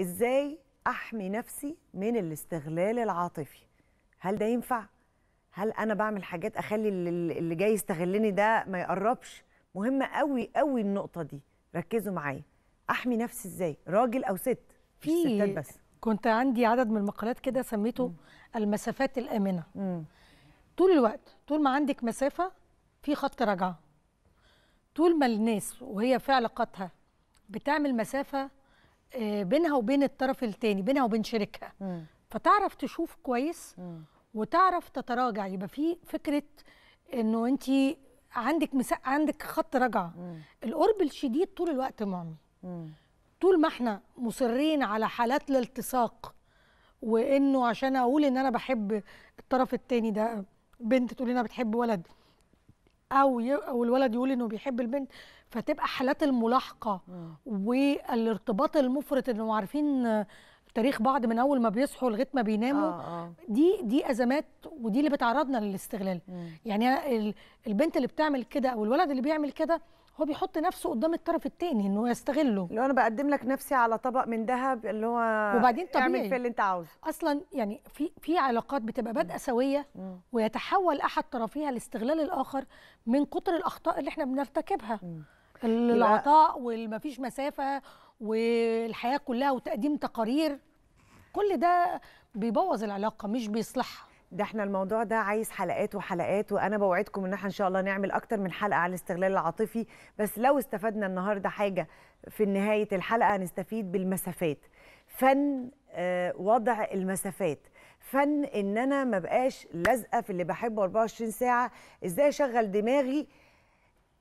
ازاي احمي نفسي من الاستغلال العاطفي هل ده ينفع هل انا بعمل حاجات اخلي اللي جاي يستغلني ده ما يقربش مهمه قوي قوي النقطه دي ركزوا معايا احمي نفسي ازاي راجل او ست في ستات بس كنت عندي عدد من المقالات كده سميته م. المسافات الامنه م. طول الوقت طول ما عندك مسافه في خط رجعه طول ما الناس وهي في علاقاتها بتعمل مسافه آه، بينها وبين الطرف الثاني بينها وبين شريكها فتعرف تشوف كويس وتعرف تتراجع يبقى في فكره انه انت عندك مساء عندك خط رجعه القرب الشديد طول الوقت مامي طول ما احنا مصرين على حالات الالتصاق وانه عشان اقول ان انا بحب الطرف الثاني ده بنت تقول انها بتحب ولد او ي... او الولد يقول انه بيحب البنت فتبقى حالات الملاحقه آه. والارتباط المفرط انه عارفين تاريخ بعض من اول ما بيصحوا لغايه ما بيناموا آه آه. دي دي ازمات ودي اللي بتعرضنا للاستغلال مم. يعني البنت اللي بتعمل كده او الولد اللي بيعمل كده هو بيحط نفسه قدام الطرف الثاني انه يستغله لو انا بقدم لك نفسي على طبق من ذهب اللي هو وبعدين طبيعي اعمل فيه اللي انت عاوزه اصلا يعني في في علاقات بتبقى بادئه سويه ويتحول احد طرفيها لاستغلال الاخر من كتر الاخطاء اللي احنا بنرتكبها العطاء والمفيش مسافه والحياه كلها وتقديم تقارير كل ده بيبوظ العلاقه مش بيصلحها ده احنا الموضوع ده عايز حلقات وحلقات وانا بوعدكم ان احنا ان شاء الله نعمل اكتر من حلقه على الاستغلال العاطفي بس لو استفدنا النهارده حاجه في نهايه الحلقه هنستفيد بالمسافات فن آه، وضع المسافات فن ان انا ما بقاش لازقه في اللي بحبه 24 ساعه ازاي اشغل دماغي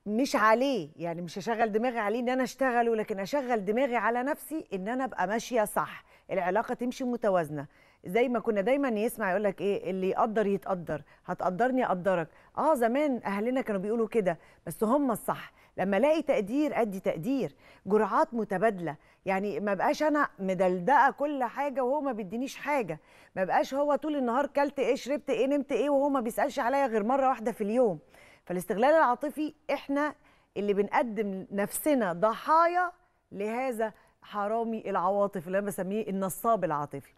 مش عليه يعني مش اشغل دماغي عليه ان انا اشتغله لكن اشغل دماغي على نفسي ان انا ابقى ماشيه صح العلاقه تمشي متوازنه زي ما كنا دايما يسمع يقول لك ايه اللي يقدر يتقدر هتقدرني اقدرك اه زمان اهلنا كانوا بيقولوا كده بس هم الصح لما الاقي تقدير ادي تقدير جرعات متبادله يعني ما بقاش انا مدلدقه كل حاجه وهو ما بيدينيش حاجه ما بقاش هو طول النهار كلت ايه شربت ايه نمت ايه وهو ما بيسالش عليا غير مره واحده في اليوم فالاستغلال العاطفي احنا اللي بنقدم نفسنا ضحايا لهذا حرامي العواطف اللي انا بسميه النصاب العاطفي